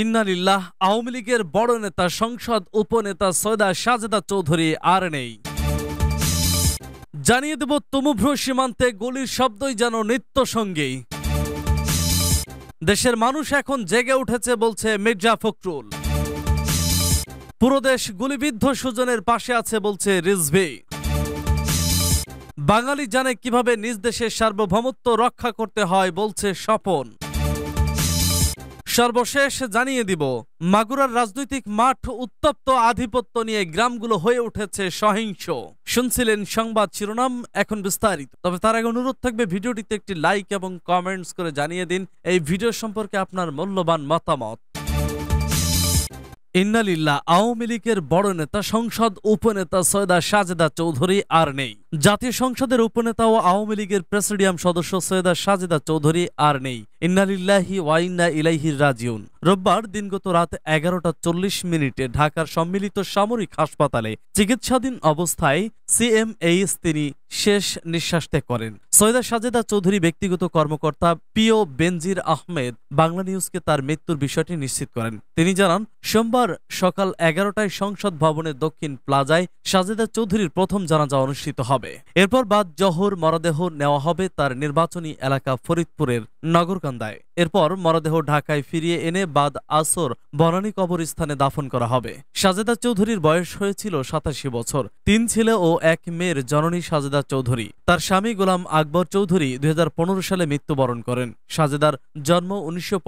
ইন্নালিল্লাহ আওয়ামী লীগের বড় নেতা সংসদ উপনেতা সৈদা সাজেদা চৌধুরী আর নেই জানিয়ে দেব তুমুভ্র সীমান্তে গুলির শব্দই যেন নিত্য সঙ্গেই দেশের মানুষ এখন জেগে উঠেছে বলছে মির্জা ফখরুল পুরো দেশ গুলিবিদ্ধ সুজনের পাশে আছে বলছে রিজভি বাঙালি জানে কিভাবে নিজ দেশের সার্বভৌমত্ব রক্ষা করতে হয় বলছে স্বপন সর্বশেষ জানিয়ে দিব মাগুরার রাজনৈতিক মাঠ উত্তপ্ত আধিপত্য নিয়ে গ্রামগুলো হয়ে উঠেছে সহিংস শুনছিলেন সংবাদ শিরোনাম এখন বিস্তারিত তবে তার আগে অনুরোধ থাকবে ভিডিওটিতে একটি লাইক এবং কমেন্টস করে জানিয়ে দিন এই ভিডিও সম্পর্কে আপনার মূল্যবান মতামত ইন্নালিল্লা আওয়ামী লীগের বড় নেতা সংসদ উপনেতা সৈয়দা সাজেদা চৌধুরী আর নেই জাতীয় সংসদের উপনেতা ও আওয়ামী লীগের প্রেসিডিয়াম সদস্য সৈয়দা সাজেদা চৌধুরী আর নেই ইন্নালিল্লাহি ওয়াইন্না ইলাইহির রাজিউন রোববার দিনগত রাত এগারোটা চল্লিশ মিনিটে ঢাকার সম্মিলিত সামরিক হাসপাতালে চিকিৎসাধীন অবস্থায় সিএমএইস তিনি শেষ নিঃশ্বাস ত্যাগ করেন সৈয়দা সাজেদা চৌধুরী ব্যক্তিগত কর্মকর্তা পিও বেনজির আহমেদ বাংলা নিউজকে তার মৃত্যুর বিষয়টি নিশ্চিত করেন তিনি জানান সোমবার সকাল এগারোটায় সংসদ ভবনের দক্ষিণ প্লাজায় সাজেদা চৌধুরীর প্রথম জানাজা অনুষ্ঠিত হবে হবে এরপর বাদ জহর মরদেহ নেওয়া হবে তার নির্বাচনী এলাকা ফরিদপুরের নগরকান্দায় এরপর মরদেহ ঢাকায় ফিরিয়ে এনে বাদ আসর বনানী কবরস্থানে দাফন করা হবে সাজেদা চৌধুরীর বয়স হয়েছিল সাতাশি বছর তিন ছেলে ও এক মেয়ের জননী সাজেদা চৌধুরী তার স্বামী গোলাম আকবর চৌধুরী দুই সালে মৃত্যুবরণ করেন সাজেদার জন্ম উনিশশো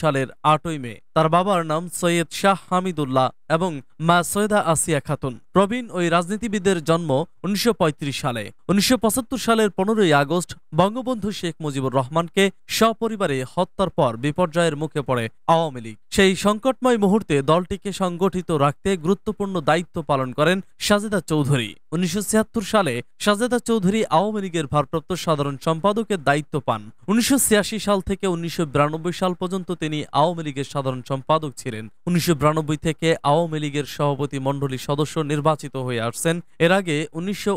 সালের আটই মে তার বাবার নাম সৈয়দ শাহ হামিদুল্লাহ এবং মা সৈয়দা আসিয়া খাতুন প্রবীণ ওই রাজনীতিবিদের জন্ম উনিশশো সালে উনিশশো সালের পনেরোই আগস্ট বঙ্গবন্ধু শেখ মুজিবুর রহমানকে সপরিবারে হত্যার পর বিপর্যয়ের মুখে পড়ে আওয়ামী লীগ সেই সংকটময় মুহূর্তে দলটিকে সংগঠিত রাখতে গুরুত্বপূর্ণ দায়িত্ব পালন করেন সাজেদা চৌধুরী উনিশশো সালে সাজেদা চৌধুরী আওয়ামী লীগের ভারপ্রাপ্ত সাধারণ সম্পাদকের দায়িত্ব পান উনিশশো সাল থেকে উনিশশো সাল পর্যন্ত তিনি আওয়ামী লীগের সাধারণ সম্পাদক ছিলেন উনিশশো থেকে আওয়ামী লীগের সভাপতি মণ্ডলী সদস্য নির্বাচিত হয়ে আসছেন এর আগে উনিশশো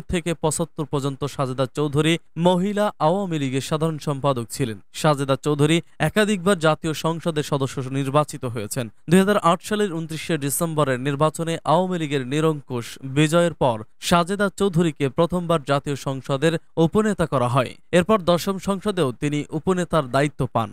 সত্তর থেকে পঁচাত্তর পর্যন্ত সাজেদা চৌধুরী মহিলা আওয়ামী লীগের সাধারণ সম্পাদক ছিলেন সাজেদা চৌধুরী একাধিকবার জাতীয় সংসদের সদস্য নির্বাচিত হয়েছেন দুই সালের উনত্রিশে ডিসেম্বরের নির্বাচনে আওয়ামী লীগের নিরঙ্কুশ বিজয়ের পর সাজেদা চৌধুরীকে প্রথমবার জাতীয় সংসদের উপনেতা করা হয় এরপর দশম সংসদেও তিনি উপনেতার দায়িত্ব পান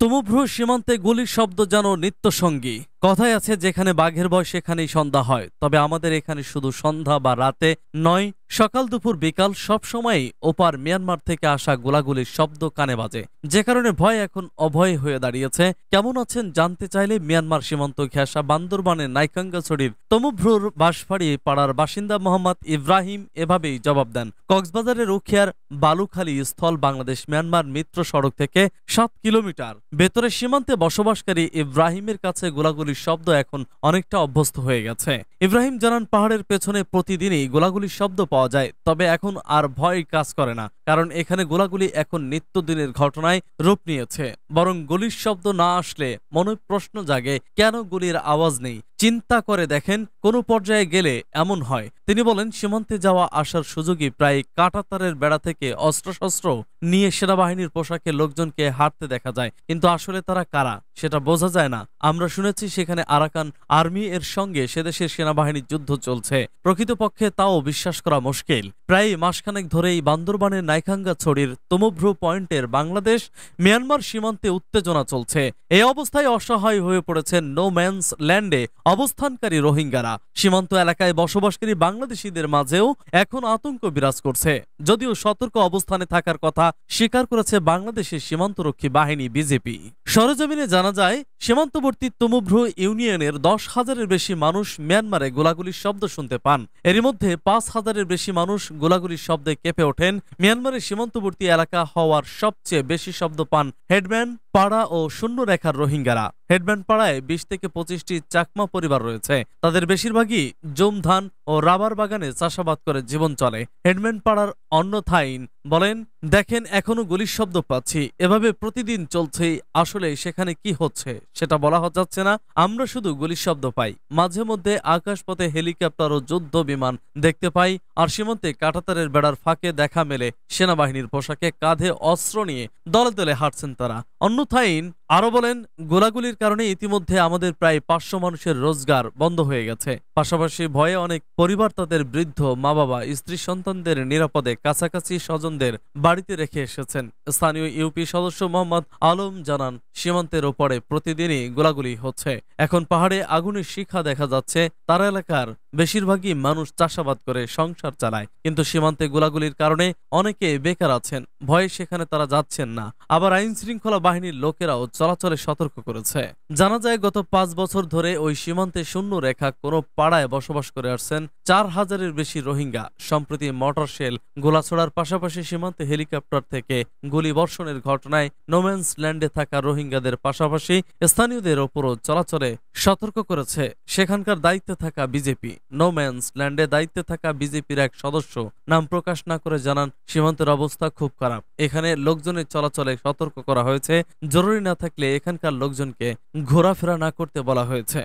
তুমুভ্র সীমান্তে গুলির শব্দ যেন নিত্যসঙ্গী কথায় আছে যেখানে বাঘের ভয় সেখানেই সন্ধ্যা হয় তবে আমাদের এখানে শুধু সন্ধ্যা বা রাতে নয় সকাল দুপুর বিকাল সব সময়ই ওপার মিয়ানমার থেকে আসা গোলাগুলির শব্দ কানে বাজে যে কারণে ভয় এখন অভয় হয়ে দাঁড়িয়েছে কেমন আছেন জানতে চাইলে মিয়ানমার সীমান্ত ঘেঁষা বান্দরবানের নাইকাঙ্গাছড়ির তমুভ্রুর বাসফাড়ি পাড়ার বাসিন্দা মোহাম্মদ ইব্রাহিম এভাবেই জবাব দেন কক্সবাজারের রুখিয়ার বালুখালী স্থল বাংলাদেশ মিয়ানমার মিত্র সড়ক থেকে সাত কিলোমিটার ভেতরে সীমান্তে বসবাসকারী ইব্রাহিমের কাছে গোলাগুলি গোলাগুলির শব্দ এখন অনেকটা অভ্যস্ত হয়ে গেছে ইব্রাহিম জানান পাহাড়ের পেছনে প্রতিদিনই গোলাগুলির শব্দ পাওয়া যায় তবে এখন আর ভয় কাজ করে না কারণ এখানে গোলাগুলি এখন নিত্যদিনের ঘটনায় রূপ নিয়েছে বরং গুলির শব্দ না আসলে মনে প্রশ্ন জাগে কেন গুলির আওয়াজ নেই চিন্তা করে দেখেন কোন পর্যায়ে গেলে এমন হয় তিনি বলেন সীমান্তে যাওয়া আসার সুযোগই প্রায় কাঁটাতারের বেড়া থেকে অস্ত্রশস্ত্র নিয়ে সেনাবাহিনীর পোশাকে লোকজনকে হাঁটতে দেখা যায় কিন্তু আসলে তারা কারা সেটা বোঝা যায় না আমরা শুনেছি সেখানে আরাকান আর্মি এর সঙ্গে সেদেশের সেনাবাহিনীর যুদ্ধ চলছে প্রকৃতপক্ষে তাও বিশ্বাস করা মুশকিল প্রায় মাসখানেক ধরেই বান্দরবানের নাইখাঙ্গা ছড়ির তোমভ্র পয়েন্টের বাংলাদেশ মিয়ানমার সীমান্তে উত্তেজনা চলছে এই অবস্থায় অসহায় হয়ে পড়েছে নো ম্যানস ল্যান্ডে অবস্থানকারী রোহিঙ্গারা সীমান্ত এলাকায় বসবাসকারী বাংলাদেশিদের মাঝেও এখন আতঙ্ক বিরাজ করছে যদিও সতর্ক অবস্থানে থাকার কথা স্বীকার করেছে বাংলাদেশের সীমান্তরক্ষী বাহিনী বিজেপি সরজমিনে জানা যায় সীমান্তবর্তী তমুভ্রু ইউনিয়নের দশ হাজারের বেশি মানুষ মিয়ানমারে গোলাগুলির শব্দ শুনতে পান এরই মধ্যে পাঁচ হাজারের বেশি মানুষ গোলাগুলির শব্দে কেঁপে ওঠেন মিয়ানমারের সীমান্তবর্তী এলাকা হওয়ার সবচেয়ে বেশি শব্দ পান হেডম্যান পাড়া ও শূন্য রেখার রোহিঙ্গারা হেডম্যান পাড়ায় বিশ থেকে পঁচিশটি চাকমা পরিবার রয়েছে তাদের বেশিরভাগই জুম ধান ও রাবার বাগানে চাষাবাদ করে জীবন চলে হেডম্যান পাড়ার অন্য থাইন বলেন দেখেন এখনো গুলির শব্দ পাচ্ছি এভাবে প্রতিদিন চলছে আসলে সেখানে কি হচ্ছে সেটা বলা যাচ্ছে না আমরা শুধু গুলির শব্দ পাই মাঝে মধ্যে আকাশপথে হেলিকপ্টার ও যুদ্ধ বিমান দেখতে পাই আর সীমান্তে কাঁটাতারের বেড়ার ফাঁকে দেখা মেলে সেনাবাহিনীর পোশাকে কাঁধে অস্ত্র নিয়ে দলে দলে হাঁটছেন তারা অন্যথায় আরো বলেন গোলাগুলির কারণে ইতিমধ্যে আমাদের প্রায় পাঁচশো মানুষের রোজগার বন্ধ হয়ে গেছে পাশাপাশি ভয়ে অনেক পরিবার তাদের বৃদ্ধ মা বাবা স্ত্রী সন্তানদের নিরাপদে কাছাকাছি স্বজনদের বাড়িতে রেখে এসেছেন স্থানীয় ইউপি সদস্য মোহাম্মদ আলম জানান সীমান্তের ওপরে প্রতিদিনই গোলাগুলি হচ্ছে এখন পাহাড়ে আগুনের শিখা দেখা যাচ্ছে তার এলাকার বেশিরভাগই মানুষ চাষাবাদ করে সংসার চালায় কিন্তু সীমান্তে গোলাগুলির কারণে অনেকে বেকার আছেন ভয়ে সেখানে তারা যাচ্ছেন না আবার আইন শৃঙ্খলা বাহিনীর লোকেরাও চলাচলে সতর্ক করেছে জানা যায় গত পাঁচ বছর ধরে ওই সীমান্তে শূন্য রেখা কোনো পাড়ায় বসবাস করে আসছেন চার হাজারের বেশি রোহিঙ্গা সম্প্রতি মোটর শেল গোলাছড়ার পাশাপাশি সীমান্তে হেলিকপ্টার থেকে গুলি বর্ষণের ঘটনায় নোম্যান্স ল্যান্ডে থাকা রোহিঙ্গাদের পাশাপাশি স্থানীয়দের ওপরও চলাচলে সতর্ক করেছে সেখানকার দায়িত্বে থাকা বিজেপি নোম্যান্স ল্যান্ডে দায়িত্বে থাকা বিজেপির এক সদস্য নাম প্রকাশ না করে জানান সীমান্তের অবস্থা খুব খারাপ এখানে লোকজনের চলাচলে সতর্ক করা হয়েছে জরুরি না থাকলে এখানকার লোকজনকে ঘোরাফেরা না করতে বলা হয়েছে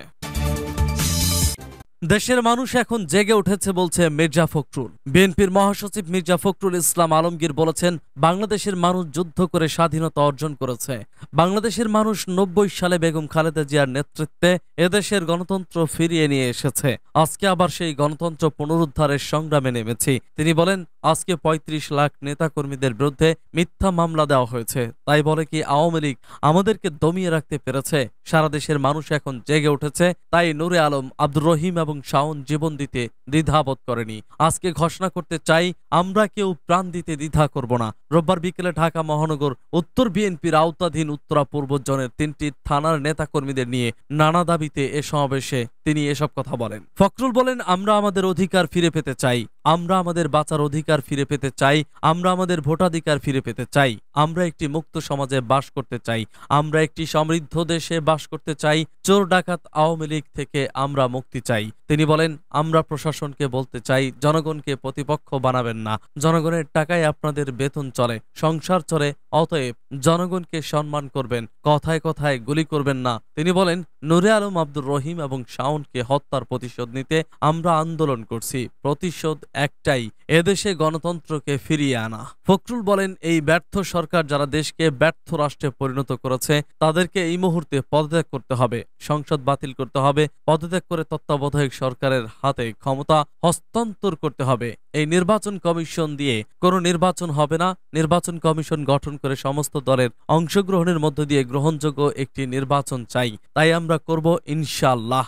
দেশের মানুষ এখন জেগে উঠেছে বলছে মির্জা ফখরুল বিএনপির মহাসচিব মির্জা ফখরুল ইসলাম আলমগীর বলেছেন বাংলাদেশের মানুষ যুদ্ধ করে স্বাধীনতা অর্জন করেছে বাংলাদেশের মানুষ নব্বই সালে বেগম খালেদা জিয়ার নেতৃত্বে এদেশের গণতন্ত্র ফিরিয়ে নিয়ে এসেছে আজকে আবার সেই গণতন্ত্র পুনরুদ্ধারের সংগ্রামে নেমেছি তিনি বলেন আজকে ৩৫ লাখ নেতাকর্মীদের বিরুদ্ধে মিথ্যা মামলা দেওয়া হয়েছে তাই বলে কি আওয়ামী লীগ আমাদেরকে দমিয়ে রাখতে পেরেছে সারা দেশের মানুষ এখন জেগে উঠেছে তাই নুরে আলম আব্দুর রহিম এবং শাওন জীবন দিতে দ্বিধাবোধ করেনি আজকে ঘোষণা করতে চাই আমরা কেউ প্রাণ দিতে দ্বিধা করব না রোববার বিকেলে ঢাকা মহানগর উত্তর বিএনপির আওতাধীন উত্তরা পূর্ব জনের তিনটি থানার নেতা কর্মীদের নিয়ে নানা দাবিতে এ সমাবেশে তিনি এসব কথা বলেন ফখরুল বলেন আমরা আমাদের অধিকার ফিরে পেতে চাই আমরা আমাদের বাঁচার অধিকার ফিরে পেতে চাই আমরা আমাদের ভোটাধিকার ফিরে পেতে চাই আমরা একটি মুক্ত সমাজে বাস করতে চাই আমরা একটি সমৃদ্ধ দেশে বাস করতে চাই চোর ডাকাত আওয়ামী লীগ থেকে আমরা মুক্তি চাই তিনি বলেন আমরা প্রশাসনকে বলতে চাই জনগণকে প্রতিপক্ষ বানাবেন না জনগণের টাকায় আপনাদের বেতন চলে চলে সংসার চলে অতএব জনগণকে সম্মান করবেন কথায় কথায় গুলি করবেন না তিনি বলেন নুরে আলম আব্দুর রহিম এবং শাওনকে হত্যার প্রতিশোধ নিতে আমরা আন্দোলন করছি প্রতিশোধ একটাই এদেশে গণতন্ত্রকে ফিরিয়ে আনা ফখরুল বলেন এই ব্যর্থ সরকার যারা দেশকে ব্যর্থ রাষ্ট্রে পরিণত করেছে তাদেরকে এই মুহূর্তে পদত্যাগ করতে হবে সংসদ বাতিল করতে হবে পদত্যাগ করে তত্ত্বাবধায়ক সরকারের হাতে ক্ষমতা হস্তান্তর করতে হবে এই নির্বাচন কমিশন দিয়ে কোনো নির্বাচন হবে না নির্বাচন কমিশন গঠন করে সমস্ত দলের অংশগ্রহণের মধ্য দিয়ে গ্রহণযোগ্য একটি নির্বাচন চাই তাই আমরা আমরা করব ইনশাল্লাহ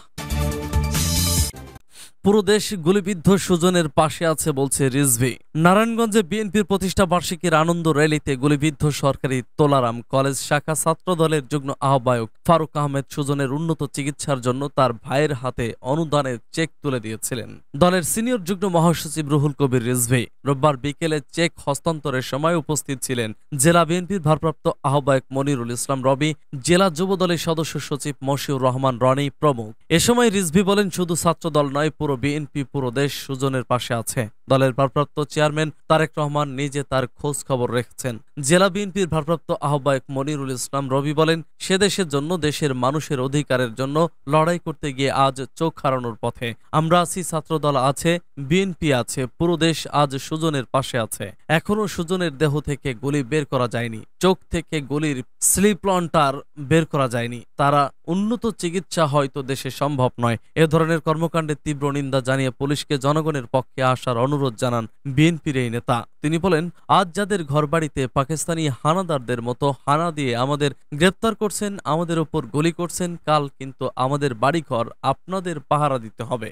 পুরো দেশ গুলিবিদ্ধ সুজনের পাশে আছে বলছে রিজভি নারায়ণগঞ্জে বিএনপির প্রতিষ্ঠা বার্ষিকীর আনন্দ র্যালিতে গুলিবিদ্ধ সরকারি তোলারাম কলেজ শাখা ছাত্র দলের যুগ্ম আহ্বায়ক ফারুক আহমেদ সুজনের উন্নত চিকিৎসার জন্য তার ভাইয়ের হাতে অনুদানের চেক তুলে দিয়েছিলেন দলের সিনিয়র যুগ্ম মহাসচিব রুহুল কবির রিজভি রোববার বিকেলে চেক হস্তান্তরের সময় উপস্থিত ছিলেন জেলা বিএনপির ভারপ্রাপ্ত আহ্বায়ক মনিরুল ইসলাম রবি জেলা যুব দলের সদস্য সচিব মশিউর রহমান রনি প্রমুখ এ সময় রিজভি বলেন শুধু ছাত্র দল নয় পুরো বিএনপি পুরো দেশ সুজনের পাশে আছে দলের ভারপ্রাপ্ত চেয়ারম্যান তারেক রহমান নিজে তার খোঁজ খবর রেখেছেন জেলা বিএনপির ভারপ্রাপ্ত আহ্বায়ক মনিরুল ইসলাম রবি বলেন সে দেশের জন্য দেশের মানুষের অধিকারের জন্য লড়াই করতে গিয়ে আজ চোখ হারানোর পথে আমরা আছি ছাত্রদল আছে বিএনপি আছে পুরো দেশ আজ সুজনের পাশে আছে এখনো সুজনের দেহ থেকে গুলি বের করা যায়নি চোখ থেকে গুলির স্লিপ লন্টার বের করা যায়নি তারা উন্নত চিকিৎসা হয়তো দেশে সম্ভব নয় এ ধরনের কর্মকাণ্ডের তীব্র নিন্দা জানিয়ে পুলিশকে জনগণের পক্ষে আসার অনুরোধ জানান বিএনপির এই নেতা তিনি বলেন আজ যাদের ঘরবাড়িতে পাকিস্তানি হানাদারদের মতো হানা দিয়ে আমাদের গ্রেপ্তার করছেন আমাদের ওপর গুলি করছেন কাল কিন্তু আমাদের বাড়িঘর আপনাদের পাহারা দিতে হবে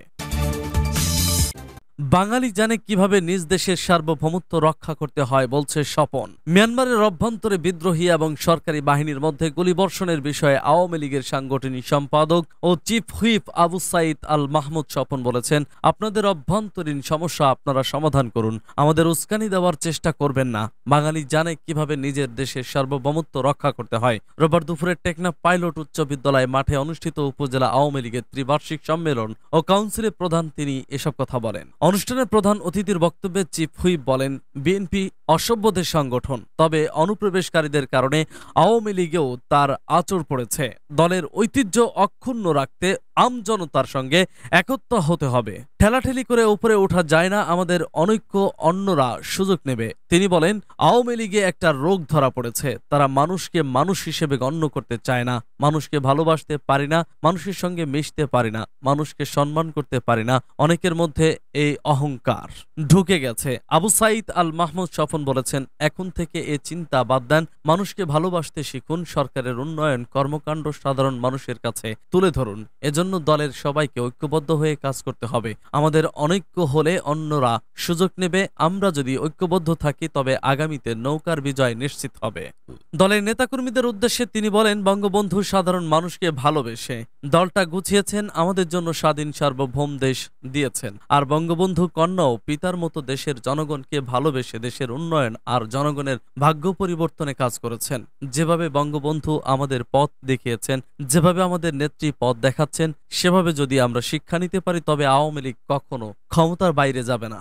বাঙালি জানে কিভাবে নিজ দেশের সার্বভৌমত্ব রক্ষা করতে হয় বলছে স্বপন মিয়ানমারের অভ্যন্তরে বিদ্রোহী এবং সরকারি বাহিনীর মধ্যে গুলিবর্ষণের বিষয়ে আওয়ামী লীগের সাংগঠনিক সম্পাদক ও চিফ হুইপ আবু সাইদ আল মাহমুদ স্বপন বলেছেন আপনাদের অভ্যন্তরীণ সমস্যা আপনারা সমাধান করুন আমাদের উস্কানি দেওয়ার চেষ্টা করবেন না বাঙালি জানে কিভাবে নিজের দেশের সার্বভৌমত্ব রক্ষা করতে হয় রোববার দুপুরে টেকনাফ পাইলট উচ্চ বিদ্যালয় মাঠে অনুষ্ঠিত উপজেলা আওয়ামী লীগের ত্রিবার্ষিক সম্মেলন ও কাউন্সিলের প্রধান তিনি এসব কথা বলেন অনুষ্ঠানে প্রধান অতিথির বক্তব্যে চিফ হুইপ বলেন বিএনপি অসভ্যদের সংগঠন তবে অনুপ্রবেশকারীদের কারণে আওয়ামী লীগেও তার আচর পড়েছে দলের ঐতিহ্য অক্ষুণ্ণ রাখতে আমজনতার সঙ্গে একত্র হতে হবে ঠেলাঠেলি করে উপরে ওঠা যায় না আমাদের অনৈক্য অন্যরা সুযোগ নেবে তিনি বলেন আওয়ামী লীগে একটা রোগ ধরা পড়েছে তারা মানুষকে মানুষ হিসেবে গণ্য করতে চায় না মানুষকে ভালোবাসতে পারি না মানুষের সঙ্গে মিশতে পারি না মানুষকে সম্মান করতে পারি না অনেকের মধ্যে এই অহংকার ঢুকে গেছে আবু সাইদ আল মাহমুদ সফর আফন বলেছেন এখন থেকে এ চিন্তা বাদ দেন মানুষকে ভালোবাসতে শিখুন সরকারের উন্নয়ন কর্মকাণ্ড সাধারণ মানুষের কাছে তুলে ধরুন এজন্য দলের সবাইকে ঐক্যবদ্ধ হয়ে কাজ করতে হবে আমাদের অনৈক্য হলে অন্যরা সুযোগ নেবে আমরা যদি ঐক্যবদ্ধ থাকি তবে আগামীতে নৌকার বিজয় নিশ্চিত হবে দলের নেতাকর্মীদের উদ্দেশ্যে তিনি বলেন বঙ্গবন্ধু সাধারণ মানুষকে ভালোবেসে দলটা গুছিয়েছেন আমাদের জন্য স্বাধীন সার্বভৌম দেশ দিয়েছেন আর বঙ্গবন্ধু কন্যাও পিতার মতো দেশের জনগণকে ভালোবেসে দেশের উন্নয়ন উন্নয়ন আর জনগণের ভাগ্য পরিবর্তনে কাজ করেছেন যেভাবে বঙ্গবন্ধু আমাদের পথ দেখিয়েছেন যেভাবে আমাদের নেত্রী পথ দেখাচ্ছেন সেভাবে যদি আমরা শিক্ষা নিতে পারি তবে আওয়ামী লীগ কখনো ক্ষমতার বাইরে যাবে না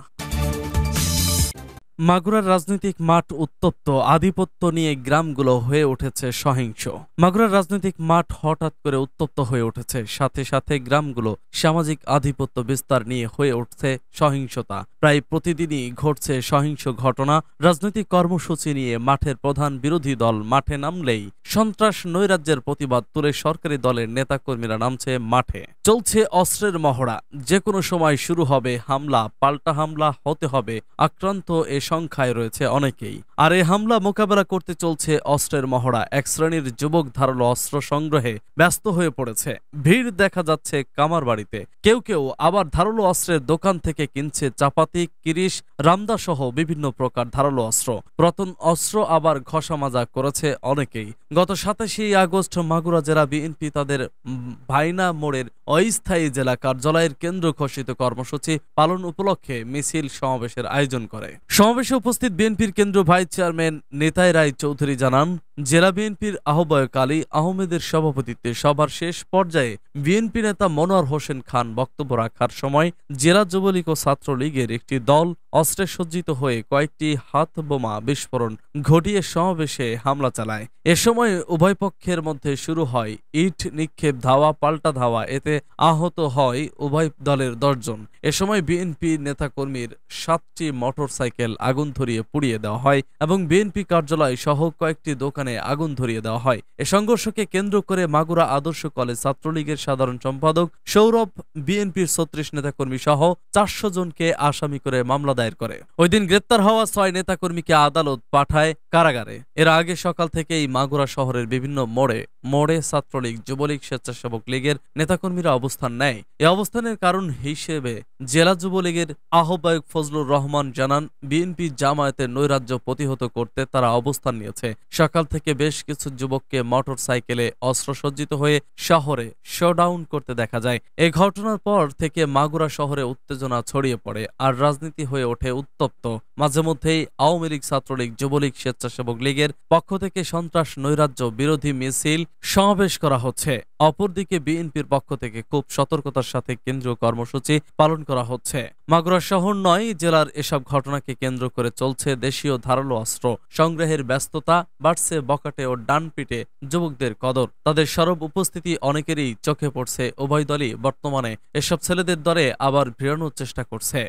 মাগুরার রাজনৈতিক মাঠ উত্তপ্ত আধিপত্য নিয়ে গ্রামগুলো হয়ে উঠেছে সহিংস মাগুরার রাজনৈতিক মাঠ হঠাৎ করে উত্তপ্ত হয়ে উঠেছে সাথে সাথে গ্রামগুলো সামাজিক আধিপত্য বিস্তার নিয়ে হয়ে উঠছে সহিংসতা প্রায় প্রতিদিনই ঘটছে সহিংস ঘটনা রাজনৈতিক কর্মসূচি নিয়ে মাঠের প্রধান বিরোধী দল মাঠে নামলেই সন্ত্রাস নৈরাজ্যের প্রতিবাদ তুলে সরকারি দলের নেতাকর্মীরা নামছে মাঠে চলছে অস্ত্রের মহড়া যে কোনো সময় শুরু হবে হামলা পাল্টা হামলা হতে হবে আক্রান্ত এ সংখ্যায় রয়েছে অনেকেই আর এ হামলা মোকাবেলা করতে চলছে অস্ত্রের মহড়া এক শ্রেণীর যুবক ধারালো অস্ত্র সংগ্রহে ব্যস্ত হয়ে পড়েছে ভিড় দেখা যাচ্ছে কামার বাড়িতে কেউ কেউ আবার ধারালো অস্ত্রের দোকান থেকে কিনছে চাপাতি কিরিশ রামদা সহ বিভিন্ন প্রকার ধারালো অস্ত্র প্রথম অস্ত্র আবার ঘষা মাজা করেছে অনেকেই গত সাতাশে আগস্ট মাগুরা জেলা বিএনপি তাদের ভাইনা মোড়ের অস্থায়ী জেলা কার্যালয়ের কেন্দ্র ঘোষিত কর্মসূচি পালন উপলক্ষে মিছিল সমাবেশের আয়োজন করে সমাবেশে উপস্থিত বিএনপির কেন্দ্র ভাই চেয়ারম্যান নেতাই রায় চৌধুরী জানান জেলা বিএনপির আহ্বায়ক আলী আহমেদের সভাপতিত্বে সভার শেষ পর্যায়ে বিএনপি নেতা মনোয়ার হোসেন খান বক্তব্য রাখার সময় জেলা যুবলীগ ও ছাত্রলীগের একটি দল অস্ত্রে সজ্জিত হয়ে কয়েকটি হাত বোমা বিস্ফোরণ ঘটিয়ে সমাবেশে হামলা চালায় এ সময় উভয় পক্ষের মধ্যে শুরু হয় ইট নিক্ষেপ ধাওয়া পাল্টা ধাওয়া এতে আহত হয় উভয় দলের দশজন এ সময় বিএনপি নেতাকর্মীর সাতটি মোটরসাইকেল আগুন ধরিয়ে পুড়িয়ে দেওয়া হয় এবং বিএনপি কার্যালয় সহ কয়েকটি দোকান দোকানে আগুন ধরিয়ে দেওয়া হয় এ সংঘর্ষকে কেন্দ্র করে মাগুরা আদর্শ কলেজ ছাত্রলীগের সাধারণ সম্পাদক সৌরভ বিএনপির ছত্রিশ নেতাকর্মী সহ চারশো জনকে আসামি করে মামলা দায়ের করে ওই দিন গ্রেপ্তার হওয়া ছয় নেতাকর্মীকে আদালত পাঠায় কারাগারে এর আগে সকাল থেকেই মাগুরা শহরের বিভিন্ন মোড়ে মোড়ে ছাত্রলীগ যুবলীগ স্বেচ্ছাসেবক লীগের নেতাকর্মীরা অবস্থান নেয় এ অবস্থানের কারণ হিসেবে জেলা যুবলীগের আহ্বায়ক ফজলুর রহমান জানান বিএনপি জামায়াতের নৈরাজ্য প্রতিহত করতে তারা অবস্থান নিয়েছে সকাল থেকে বেশ কিছু যুবককে মোটর সাইকেলে অস্ত্রসজ্জিত হয়ে শহরে শোডাউন করতে দেখা যায় এ ঘটনার পর থেকে মাগুরা শহরে উত্তেজনা ছড়িয়ে পড়ে আর রাজনীতি হয়ে ওঠে উত্তপ্ত মাঝে মধ্যেই আওয়ামী লীগ ছাত্রলীগ যুবলীগ স্বেচ্ছাসেবক লীগের পক্ষ থেকে সন্ত্রাস নৈরাজ্য বিরোধী মিছিল সমাবেশ করা হচ্ছে অপরদিকে বিএনপির পক্ষ থেকে খুব সতর্কতার সাথে কেন্দ্রীয় কর্মসূচি পালন করা হচ্ছে মাগুরা শহর নয় জেলার এসব ঘটনাকে কেন্দ্র করে চলছে দেশীয় ধারালো অস্ত্র সংগ্রহের ব্যস্ততা বাড়ছে বকাটে ও ডান পিটে যুবকদের কদর তাদের সরব উপস্থিতি অনেকেরই চোখে পড়ছে উভয় দলই বর্তমানে এসব ছেলেদের দরে আবার ভিড়ানোর চেষ্টা করছে